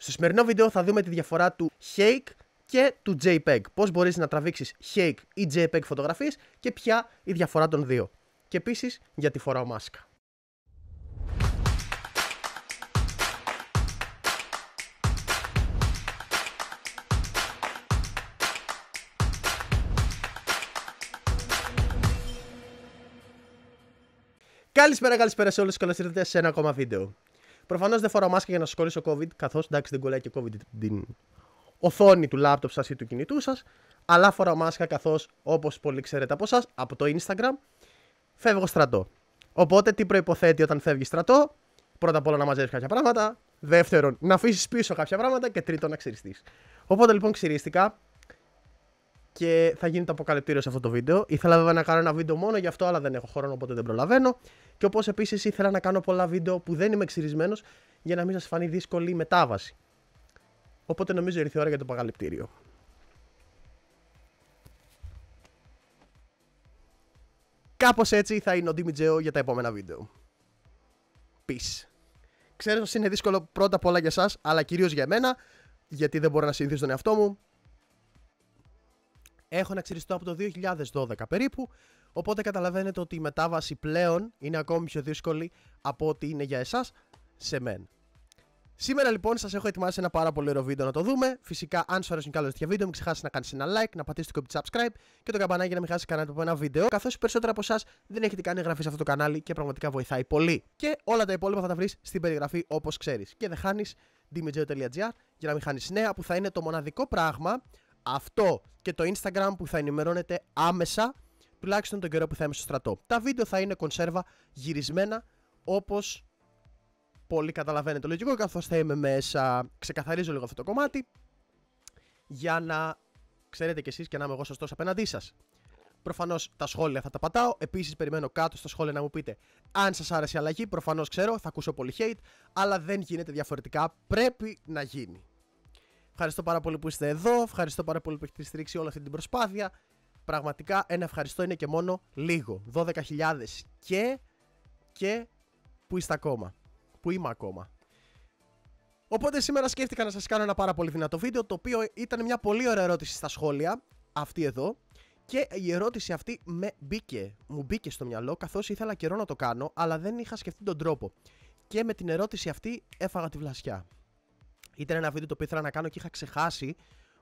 Στο σημερινό βίντεο θα δούμε τη διαφορά του Shake και του JPEG. Πώς μπορείς να τραβήξεις Shake ή JPEG φωτογραφίες και ποια η διαφορά των δύο. Και επίσης για τη φοράω μάσκα. Καλησπέρα, καλησπέρα σε όλους και καλώς ήρθατε σε ένα ακόμα βίντεο. Προφανώς δεν φοράω μάσκα για να σας κολλήσω COVID, καθώς εντάξει δεν κολλάει και COVID την οθόνη του λάπτοπ σας ή του κινητού σας. Αλλά φοράω μάσκα καθώς, όπως πολύ ξέρετε από εσάς, από το Instagram, φεύγω στρατό. Οπότε τι προποθέτει όταν φεύγει στρατό, πρώτα απ' όλα να μαζεύεις κάποια πράγματα, δεύτερον να αφήσεις πίσω κάποια πράγματα και τρίτον να ξυριστείς. Οπότε λοιπόν ξυρίστηκα, και θα γίνει το αποκαλυπτήριο σε αυτό το βίντεο. Ήθελα βέβαια να κάνω ένα βίντεο μόνο γι' αυτό, αλλά δεν έχω χρόνο, οπότε δεν προλαβαίνω. Και όπως επίσης ήθελα να κάνω πολλά βίντεο που δεν είμαι εξηρισμένο για να μην σας φανεί δύσκολη η μετάβαση. Οπότε νομίζω ήρθε η ώρα για το αποκαλυπτήριο. Κάπως έτσι θα είναι ο Ντίμιτζέο για τα επόμενα βίντεο. Peace. Ξέρω ότι είναι δύσκολο πρώτα απ' όλα για εσά, αλλά κυρίως για μένα, γιατί δεν μπορώ να συνηθίσω τον εαυτό μου έχω να ξυριστώ από το 2012 περίπου, οπότε καταλαβαίνετε ότι η μετάβαση πλέον είναι ακόμη πιο δύσκολη από ό,τι είναι για εσάς σε μένα. Σήμερα λοιπόν σας έχω ετοιμάσει ένα πάρα πολύ ωραίο βίντεο να το δούμε. Φυσικά, αν σου αρέσουν καλό τέτοια βίντεο, μην ξεχάσεις να κάνεις ένα like, να πατήσεις το κουμπί subscribe και το καμπανάκι να μην χάσεις κανένα από ένα βίντεο. Καθώς οι περισσότεροι από εσάς δεν έχετε κάνει εγγραφή σε αυτό το κανάλι και πραγματικά βοηθάει πολύ. Και όλα τα υπόλοιπα θα τα βρεις στην περιγραφή όπως ξέρεις. Και δεν χάνεις dmgeo.gr για να μην χάνεις νέα που θα είναι το μοναδικό πράγμα αυτό και το Instagram που θα ενημερώνετε άμεσα τουλάχιστον τον καιρό που θα είμαι στο στρατό. Τα βίντεο θα είναι κονσέρβα γυρισμένα όπως πολύ καταλαβαίνετε το λογικό καθώς θα είμαι μέσα, ξεκαθαρίζω λίγο αυτό το κομμάτι για να ξέρετε κι εσείς και να είμαι εγώ σωστός απέναντί σας. Προφανώς τα σχόλια θα τα πατάω. Επίσης, περιμένω κάτω στα σχόλια να μου πείτε αν σας άρεσε η αλλαγή. Προφανώς ξέρω, θα ακούσω πολύ hate, αλλά δεν γίνεται διαφορετικά. Πρέπει να γίνει. Ευχαριστώ πάρα πολύ που είστε εδώ. Ευχαριστώ πάρα πολύ που έχετε στηρίξει όλη αυτή την προσπάθεια. Πραγματικά ένα ευχαριστώ είναι και μόνο λίγο. 12.000 και. και. που είστε ακόμα. Που είμαι ακόμα. Οπότε σήμερα σκέφτηκα να σας κάνω ένα πάρα πολύ δυνατό βίντεο το οποίο ήταν μια πολύ ωραία ερώτηση στα σχόλια αυτή εδώ και η ερώτηση αυτή με μπήκε, μου μπήκε στο μυαλό καθώς ήθελα καιρό να το κάνω αλλά δεν είχα σκεφτεί τον τρόπο και με την ερώτηση αυτή έφαγα τη βλασιά. Ήταν ένα βίντεο το οποίο ήθελα να κάνω και είχα ξεχάσει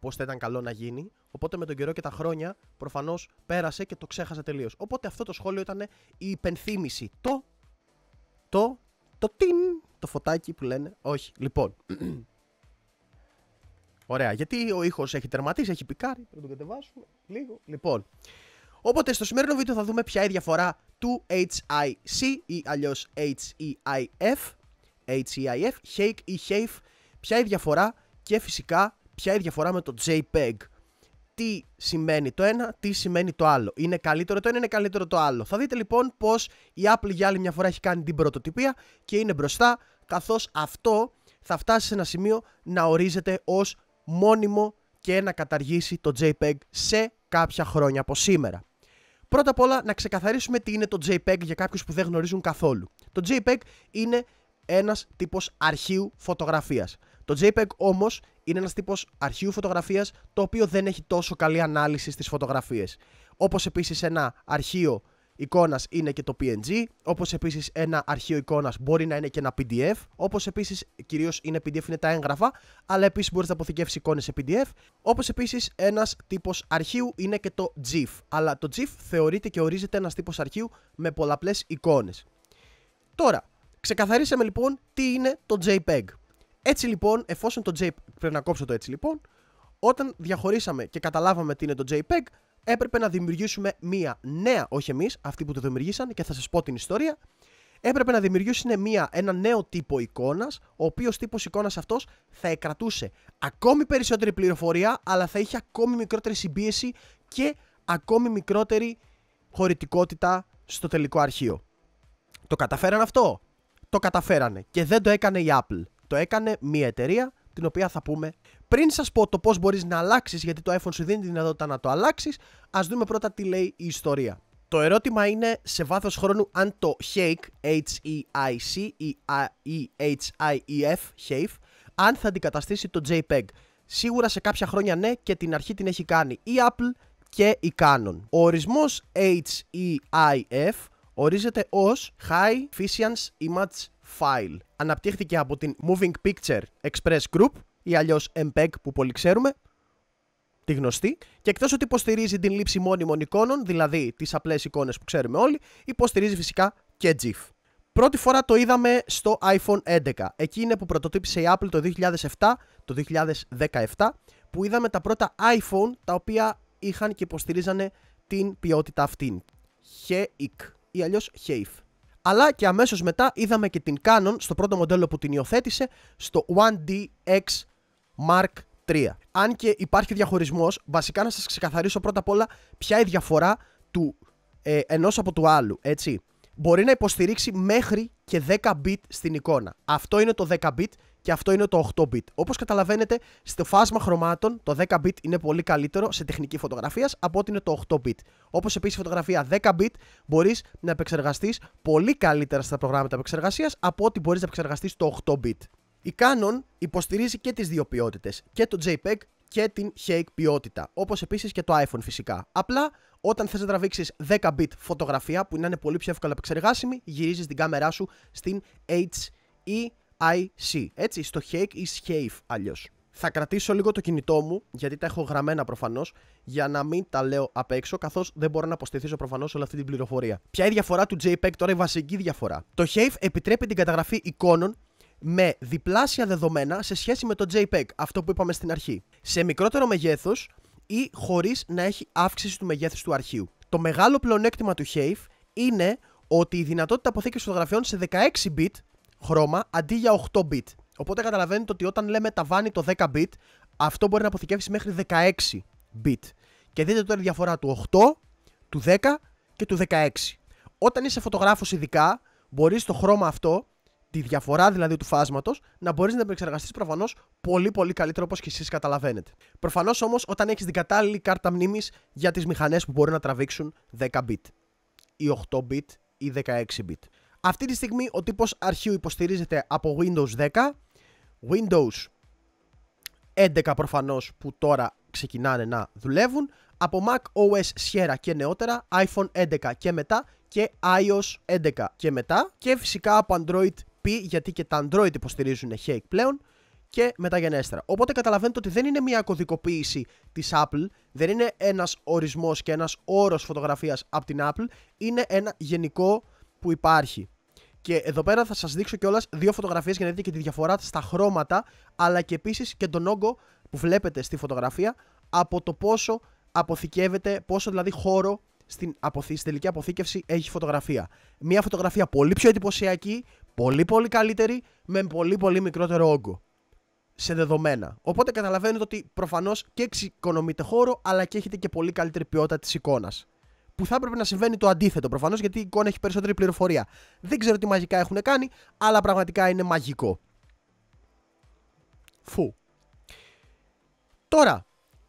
πώς θα ήταν καλό να γίνει. Οπότε με τον καιρό και τα χρόνια προφανώς πέρασε και το ξέχασα τελείως. Οπότε αυτό το σχόλιο ήταν η υπενθύμηση. Το. Το. Το τιν. Το φωτάκι που λένε. Όχι. Λοιπόν. Ωραία. Γιατί ο ήχος έχει τερματίσει, έχει πικάρει. Πρέπει να τον κατεβάσουμε λίγο. Λοιπόν. Οπότε στο σημερινό βίντεο θα δούμε ποια είναι η διαφορά του HIC ή αλλιώς HEIF. HEIF, Shake ή HAFE Ποια η διαφορά και φυσικά ποια η διαφορά με το JPEG. Τι σημαίνει το ένα, τι σημαίνει το άλλο. Είναι καλύτερο το ένα, είναι καλύτερο το άλλο. Θα δείτε λοιπόν πως η Apple για άλλη μια φορά έχει κάνει την πρωτοτυπία και είναι μπροστά καθώς αυτό θα φτάσει σε ένα σημείο να ορίζεται ως μόνιμο και να καταργήσει το JPEG σε κάποια χρόνια από σήμερα. Πρώτα απ' όλα να ξεκαθαρίσουμε τι είναι το JPEG για κάποιους που δεν γνωρίζουν καθόλου. Το JPEG είναι ένας τύπος αρχείου φωτογραφίας. Το JPEG όμως είναι ένας τύπος αρχείου φωτογραφίας το οποίο δεν έχει τόσο καλή ανάλυση στις φωτογραφίες. Όπως επίσης ένα αρχείο εικόνας είναι και το PNG, όπως επίσης ένα αρχείο εικόνας μπορεί να είναι και ένα PDF, όπως επίσης κυρίως είναι PDF είναι τα έγγραφα, αλλά επίσης μπορείς να αποθηκεύσει εικόνες σε PDF, όπως επίσης ένας τύπος αρχείου είναι και το GIF. Αλλά το GIF θεωρείται και ορίζεται ένας τύπος αρχείου με πολλαπλές εικόνες. Τώρα, ξεκαθαρίσαμε λοιπόν τι είναι το JPEG. Έτσι λοιπόν, εφόσον το JPEG. Πρέπει να κόψω το έτσι λοιπόν. Όταν διαχωρίσαμε και καταλάβαμε τι είναι το JPEG, έπρεπε να δημιουργήσουμε μία νέα, όχι εμείς, αυτοί που το δημιουργήσαν και θα σας πω την ιστορία. Έπρεπε να δημιουργήσουν μία, ένα νέο τύπο εικόνας, ο οποίος τύπος εικόνας αυτός θα εκρατούσε ακόμη περισσότερη πληροφορία, αλλά θα είχε ακόμη μικρότερη συμπίεση και ακόμη μικρότερη χωρητικότητα στο τελικό αρχείο. Το καταφέραν αυτό. Το καταφέρανε και δεν το έκανε η Apple. Το έκανε μία εταιρεία την οποία θα πούμε. Πριν σας πω το πώς μπορείς να αλλάξεις, γιατί το iPhone σου δίνει τη δυνατότητα να το αλλάξεις, ας δούμε πρώτα τι λέει η ιστορία. Το ερώτημα είναι σε βάθος χρόνου αν το Hake H-E-I-C e h E-H-I-E-F, e αν θα αντικαταστήσει το JPEG. Σίγουρα σε κάποια χρόνια ναι και την αρχή την έχει κάνει η Apple και η Canon. Ο ορισμός HEIF ορίζεται ως High Efficiency Image File. Αναπτύχθηκε από την Moving Picture Express Group ή αλλιώς MPEG που πολύ ξέρουμε, τη γνωστή, και εκτός ότι υποστηρίζει την λήψη μόνιμων εικόνων, δηλαδή τις απλές εικόνες που ξέρουμε όλοι, υποστηρίζει φυσικά και GIF. Πρώτη φορά το είδαμε στο iPhone 11. Εκεί είναι που πρωτοτύπησε η Apple το 2007, το 2017, που είδαμε τα πρώτα iPhone τα οποία είχαν και υποστηρίζανε την ποιότητα αυτήν. Χεϊκ ή αλλιώς HEIF αλλά και αμέσως μετά είδαμε και την Canon στο πρώτο μοντέλο που την υιοθέτησε στο 1DX Mark III. Αν και υπάρχει διαχωρισμός, βασικά να σας ξεκαθαρίσω πρώτα απ' όλα ποια η διαφορά του ε, ενός από του άλλου, έτσι. Μπορεί να υποστηρίξει μέχρι και 10 bit στην εικόνα. Αυτό είναι το 10 bit και αυτό είναι το 8-bit. Όπως καταλαβαίνετε, στο φάσμα χρωμάτων το 10-bit είναι πολύ καλύτερο σε τεχνική φωτογραφία από ότι είναι το 8-bit. Όπως επίσης η φωτογραφία 10-bit μπορείς να επεξεργαστείς πολύ καλύτερα στα προγράμματα επεξεργασίας, από ότι μπορείς να επεξεργαστείς το 8-bit. Η Canon υποστηρίζει και τις δύο ποιότητες και το JPEG και την Shake ποιότητα, όπως επίσης και το iPhone φυσικά. Απλά όταν θες να τραβήξεις 10-bit φωτογραφία που να είναι πολύ πιο εύκολα επεξεργάσιμη, γυρίζεις την κάμερά σου στην HE έτσι, στο hake ή Shave αλλιώς. Θα κρατήσω λίγο το κινητό μου, γιατί τα έχω γραμμένα προφανώς, για να μην τα λέω απ' έξω, καθώς δεν μπορώ να αποστηθήσω προφανώς όλη αυτή την πληροφορία. Ποια είναι η διαφορά του JPEG τώρα, η βασική διαφορά. Το Shave επιτρέπει την καταγραφή εικόνων με διπλάσια δεδομένα σε σχέση με το JPEG, αυτό που είπαμε στην αρχή. Σε μικρότερο μεγέθος ή χωρίς να έχει αύξηση του μεγέθους του αρχείου. Το μεγάλο πλεονέκτημα του Shave είναι ότι η δυνατότητα αποθήκευσης φωτογραφιών σε 16 bit χρώμα αντί για 8 bit. Οπότε καταλαβαίνετε ότι όταν λέμε τα βάνει το 10 bit, αυτό μπορεί να αποθηκεύσει μέχρι 16 bit. Και δείτε τώρα τη διαφορά του 8, του 10 και του 16. Όταν είσαι φωτογράφος ειδικά, μπορείς το χρώμα αυτό, τη διαφορά δηλαδή του φάσματος, να μπορείς να επεξεργαστείς προφανώς πολύ πολύ καλύτερο όπως και εσείς καταλαβαίνετε. Προφανώς όμως, όταν έχεις την κατάλληλη κάρτα μνήμης για τις μηχανές που μπορεί να τραβήξουν 10 bit ή 8 bit ή 16 bit. Αυτή τη στιγμή ο τύπος αρχείου υποστηρίζεται από Windows 10, Windows 11 προφανώς που τώρα ξεκινάνε να δουλεύουν, από Mac OS Sierra και νεότερα, iPhone 11 και μετά και iOS 11 και μετά και φυσικά από Android P γιατί και τα Android υποστηρίζουν Hake πλέον και μεταγενέστερα. Οπότε καταλαβαίνετε ότι δεν είναι μια κωδικοποίηση της Apple, δεν είναι ένας ορισμός και ένας όρος φωτογραφίας από την Apple, είναι ένα γενικό που υπάρχει. Και εδώ πέρα θα σας δείξω κιόλας δύο φωτογραφίες για να δείτε και τη διαφορά στα χρώματα, αλλά και επίσης και τον όγκο που βλέπετε στη φωτογραφία από το πόσο αποθηκεύεται, πόσο δηλαδή χώρο στην, αποθή, στην τελική αποθήκευση έχει φωτογραφία. Μια φωτογραφία πολύ πιο εντυπωσιακή, πολύ πολύ καλύτερη, με πολύ πολύ μικρότερο όγκο σε δεδομένα. Οπότε καταλαβαίνετε ότι προφανώς και εξοικονομείτε χώρο, αλλά και έχετε και πολύ καλύτερη ποιότητα της εικόνας που θα έπρεπε να συμβαίνει το αντίθετο προφανώς, γιατί η εικόνα έχει περισσότερη πληροφορία. Δεν ξέρω τι μαγικά έχουν κάνει, αλλά πραγματικά είναι μαγικό. Φου. Τώρα,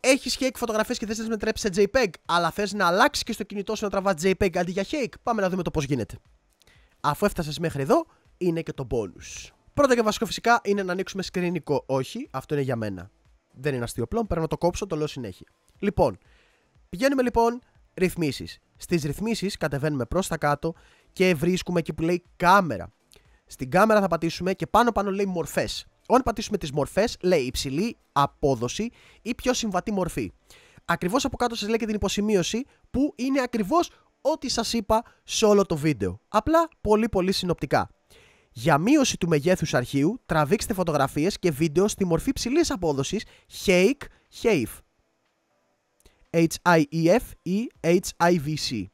έχει και φωτογραφίες και θες να τις μετρέψεις σε JPEG, αλλά θες να αλλάξεις και στο κινητό σου να τραβάς JPEG αντί για Shake. Πάμε να δούμε το πώς γίνεται. Αφού έφτασες μέχρι εδώ, είναι και το bonus. Πρώτο και βασικό φυσικά είναι να ανοίξουμε σκρινικό. Όχι, αυτό είναι για μένα. Δεν είναι αστείο πλέον, πρέπει να το κόψω, το λέω συνέχεια. Λοιπόν, πηγαίνουμε λοιπόν ρυθμίσεις. Στις ρυθμίσεις κατεβαίνουμε προς τα κάτω και βρίσκουμε εκεί που λέει κάμερα. Στην κάμερα θα πατήσουμε και πάνω πάνω λέει μορφές. Όταν πατήσουμε τις μορφές, λέει υψηλή απόδοση ή πιο συμβατή μορφή. Ακριβώς από κάτω σας λέει και την υποσημείωση που είναι ακριβώς ό,τι σας είπα σε όλο το βίντεο. Απλά πολύ πολύ συνοπτικά. Για μείωση του μεγέθους αρχείου, τραβήξτε φωτογραφίες και βίντεο στη μορφή ψηλή απόδοση απόδοσης HAVE. HIEF ή HIVC.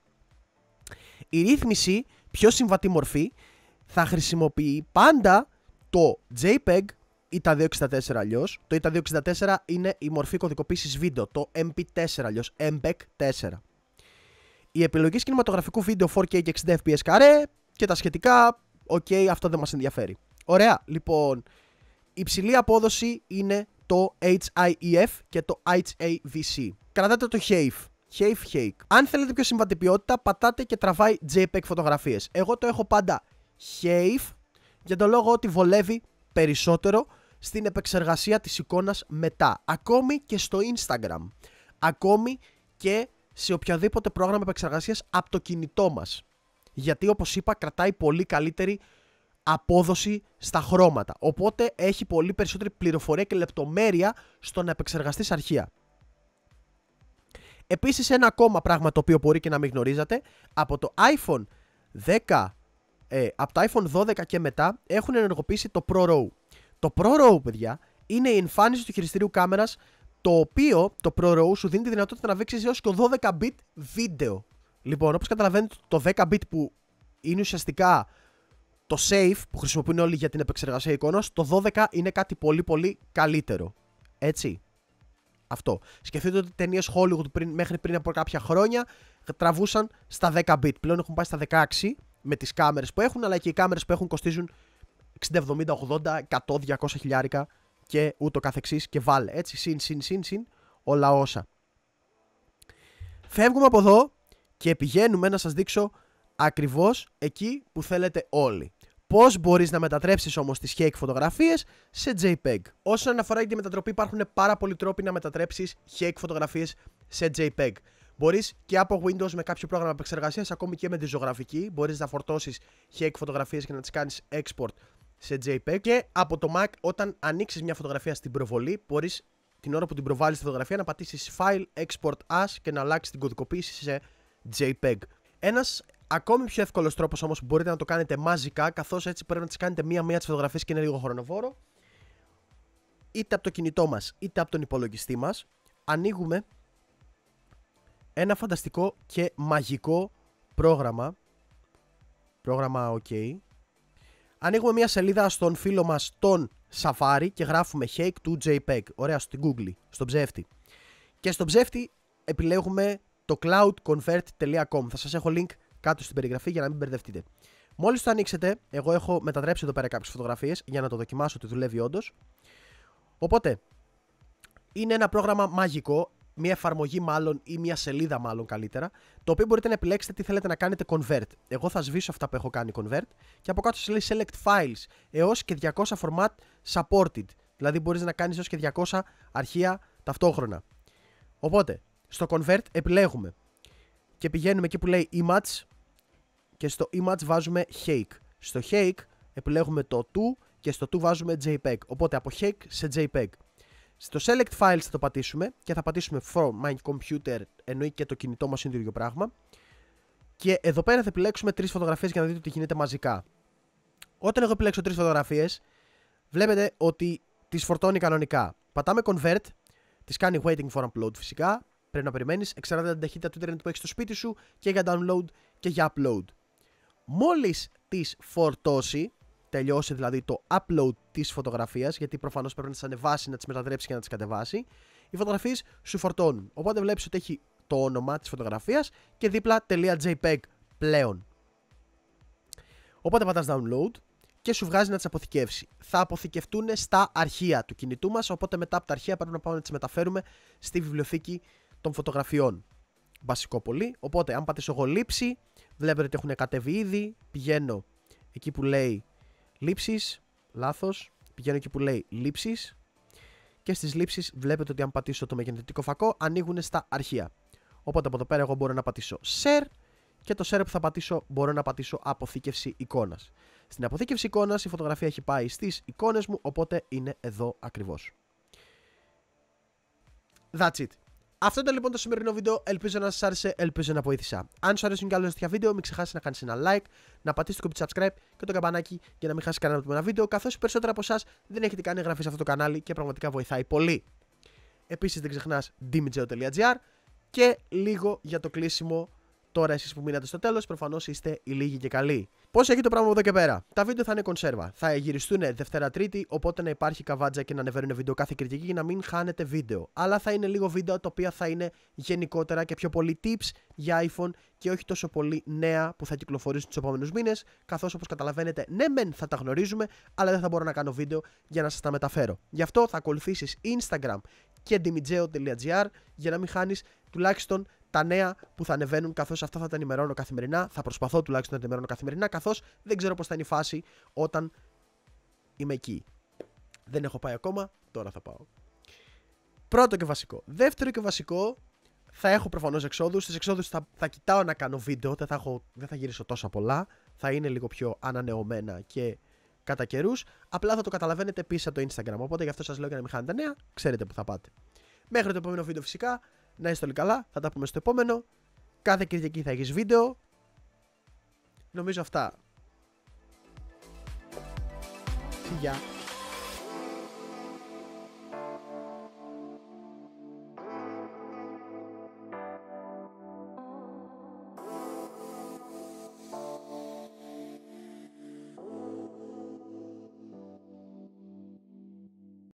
Η ρύθμιση, πιο συμβατή μορφή, θα χρησιμοποιεί πάντα το JPEG ή τα 264 αλλιώς. Το ή 264 είναι η μορφή κωδικοποίησης βίντεο, το MP4 αλλιώ, MPEG 4. Η επιλογή κινηματογραφικού βίντεο 4K και 60 FPS καρέ και τα σχετικά, οκ, okay, αυτό δεν μας ενδιαφέρει. Ωραία, λοιπόν, η υψηλή απόδοση είναι το HIEF και το HAVC κρατάτε το shave, shave, shake. Αν θέλετε πιο συμβατηπιότητα, πατάτε και τραβάει JPEG φωτογραφίες. Εγώ το έχω πάντα shave, για τον λόγο ότι βολεύει περισσότερο στην επεξεργασία της εικόνας μετά. Ακόμη και στο Instagram. Ακόμη και σε οποιαδήποτε πρόγραμμα επεξεργασίας από το κινητό μας. Γιατί όπως είπα κρατάει πολύ καλύτερη απόδοση στα χρώματα. Οπότε έχει πολύ περισσότερη πληροφορία και λεπτομέρεια στο να επεξεργαστείς αρχεία. Επίσης, ένα ακόμα πράγμα το οποίο μπορεί και να μην γνωρίζατε. Από το iPhone 10, ε, από το iPhone 12 και μετά έχουν ενεργοποιήσει το Pro Το Pro παιδιά, είναι η εμφάνιση του χειριστηρίου κάμερας το οποίο το Pro σου δίνει τη δυνατότητα να δείξει έως και 12bit βίντεο. Λοιπόν, όπως καταλαβαίνετε, το 10bit που είναι ουσιαστικά το safe που χρησιμοποιούν όλοι για την επεξεργασία εικόνας, το 12 είναι κάτι πολύ πολύ καλύτερο. Έτσι. Αυτό. Σκεφτείτε ότι ταινίες Hollywood πριν, μέχρι πριν από κάποια χρόνια τραβούσαν στα 10 bit. Πλέον έχουν πάει στα 16 με τις κάμερες που έχουν, αλλά και οι κάμερες που έχουν κοστίζουν 60, 70, 80, 100, 200 χιλιάρικα και ούτω καθεξής και βάλε έτσι συν συν συν συν όλα όσα φεύγουμε από εδώ και πηγαίνουμε να σας δείξω ακριβώς, εκεί που θέλετε όλοι Πώς μπορείς να μετατρέψεις όμως τις shake φωτογραφίες σε JPEG. Όσον αφορά τη μετατροπή, υπάρχουν πάρα πολλοί τρόποι να μετατρέψεις shake φωτογραφίες σε JPEG. Μπορείς και από Windows με κάποιο πρόγραμμα επεξεργασίας, ακόμη και με τη ζωγραφική. Μπορείς να φορτώσεις shake φωτογραφίες και να τις κάνεις export σε JPEG. Και από το Mac, όταν ανοίξεις μια φωτογραφία στην προβολή, μπορείς την ώρα που την προβάλλεις τη φωτογραφία να πατήσεις File, Export As και να αλλάξεις την κωδικοποίηση σε JPEG. Ένας Ακόμη πιο εύκολος τρόπος όμως που μπορείτε να το κάνετε μαζικά, καθώς έτσι πρέπει να τις κάνετε μία-μία τις φωτογραφίες και είναι λίγο χρονοβόρο. Είτε από το κινητό μας, είτε από τον υπολογιστή μας, ανοίγουμε ένα φανταστικό και μαγικό πρόγραμμα. Πρόγραμμα OK. Ανοίγουμε μια σελίδα στον φίλο μας τον Safari και γράφουμε Hake to JPEG. Ωραία, στην Google, στον ψεύτη. Και στον ψεύτη επιλέγουμε το cloudconvert.com. Θα σας έχω link κάτω στην περιγραφή για να μην μπερδευτείτε. Μόλις το ανοίξετε, εγώ έχω μετατρέψει εδώ πέρα κάποιες φωτογραφίες για να το δοκιμάσω ότι δουλεύει όντως. Οπότε, είναι ένα πρόγραμμα μαγικό, μια εφαρμογή μάλλον ή μια σελίδα μάλλον καλύτερα, το οποίο μπορείτε να επιλέξετε τι θέλετε να κάνετε convert. Εγώ θα σβήσω αυτά που έχω κάνει convert και από κάτω σε λέει select files έως και 200 format supported. Δηλαδή μπορείς να κάνεις έως και 200 αρχεία ταυτόχρονα. Οπότε, στο convert επιλέγουμε και πηγαίνουμε εκεί που λέει image και στο image βάζουμε shake. Στο shake επιλέγουμε το to και στο to βάζουμε jpeg. Οπότε από shake σε jpeg. Στο select files θα το πατήσουμε και θα πατήσουμε from my computer εννοεί και το κινητό μας είναι το ίδιο πράγμα. Και εδώ πέρα θα επιλέξουμε τρεις φωτογραφίες για να δείτε τι γίνεται μαζικά. Όταν εγώ επιλέξω τρεις φωτογραφίες βλέπετε ότι τις φορτώνει κανονικά. Πατάμε convert, τις κάνει waiting for upload φυσικά, πρέπει να περιμένεις, εξαρτάται την ταχύτητα του internet που έχεις στο σπίτι σου και για download και για upload. Μόλις τις φορτώσει, τελειώσει δηλαδή το upload της φωτογραφίας, γιατί προφανώς πρέπει να τις ανεβάσει, να τις μετατρέψει και να τις κατεβάσει, οι φωτογραφίες σου φορτώνουν. Οπότε βλέπεις ότι έχει το όνομα της φωτογραφίας και δίπλα .jpeg πλέον. Οπότε πατάς download και σου βγάζει να τις αποθηκεύσει. Θα αποθηκευτούν στα αρχεία του κινητού μας, οπότε μετά από τα αρχεία πρέπει να πάμε να τις μεταφέρουμε στη βιβλιοθήκη των φωτογραφιών. Βασικό πολύ. Οπότε αν πατήσω εγώ λήψη, Βλέπετε ότι έχουν κατέβει ήδη. Πηγαίνω εκεί που λέει λήψεις. λάθος. Πηγαίνω εκεί που λέει λήψεις. Και στις λήψεις βλέπετε ότι αν πατήσω το μεγενετικό φακό ανοίγουν στα αρχεία. Οπότε από εδώ πέρα εγώ μπορώ να πατήσω share και το share που θα πατήσω μπορώ να πατήσω αποθήκευση εικόνας. Στην αποθήκευση εικόνας η φωτογραφία έχει πάει στις εικόνες μου οπότε είναι εδώ ακριβώς. That's it. Αυτό ήταν λοιπόν το σημερινό βίντεο. Ελπίζω να σας άρεσε, ελπίζω να βοήθησα. Αν σου αρέσουν και άλλα τέτοια βίντεο, μην ξεχάσεις να κάνεις ένα like, να πατήσεις το κουμπί subscribe και το καμπανάκι για να μην χάσεις κανένα από ένα βίντεο. Καθώς οι περισσότεροι από εσάς δεν έχετε κάνει εγγραφή σε αυτό το κανάλι και πραγματικά βοηθάει πολύ. Επίσης δεν ξεχνάς dimgeo.gr και λίγο για το κλείσιμο. Τώρα εσείς που μείνατε στο τέλος, προφανώς είστε οι λίγοι και καλοί. Πώς έχει το πράγμα από εδώ και πέρα. Τα βίντεο θα είναι κονσέρβα. Θα γυριστούν Δευτέρα-Τρίτη, οπότε να υπάρχει καβάτζα και να ανεβαίνουν βίντεο κάθε κριτική για να μην χάνετε βίντεο. Αλλά θα είναι λίγο βίντεο τα οποία θα είναι γενικότερα και πιο πολύ tips για iPhone και όχι τόσο πολύ νέα που θα κυκλοφορήσουν τους επόμενους μήνες. Καθώς όπως καταλαβαίνετε, ναι, μεν θα τα γνωρίζουμε, αλλά δεν θα μπορώ να κάνω βίντεο για να σας τα μεταφέρω. Γι' αυτό θα ακολουθήσεις Instagram και dimigeo.gr για να μην χάνεις τουλάχιστον τα νέα που θα ανεβαίνουν, καθώς αυτό θα τα ενημερώνω καθημερινά. Θα προσπαθώ τουλάχιστον να τα ενημερώνω καθημερινά, καθώς δεν ξέρω πώς θα είναι η φάση όταν είμαι εκεί. Δεν έχω πάει ακόμα, τώρα θα πάω. Πρώτο και βασικό. Δεύτερο και βασικό, θα έχω προφανώς εξόδους. Στις εξόδους θα, θα κοιτάω να κάνω βίντεο, δεν θα, έχω, δεν θα γυρίσω τόσα πολλά. Θα είναι λίγο πιο ανανεωμένα και κατά καιρούς. Απλά θα το καταλαβαίνετε πίσω από το Instagram. Οπότε γι' αυτό σας λέω για να μην χάνετε νέα, ξέρετε που θα πάτε. Μέχρι το επόμενο βίντεο φυσικά. Να είστε όλοι καλά, θα τα πούμε στο επόμενο. Κάθε Κυριακή θα έχεις βίντεο. Νομίζω αυτά. Γεια.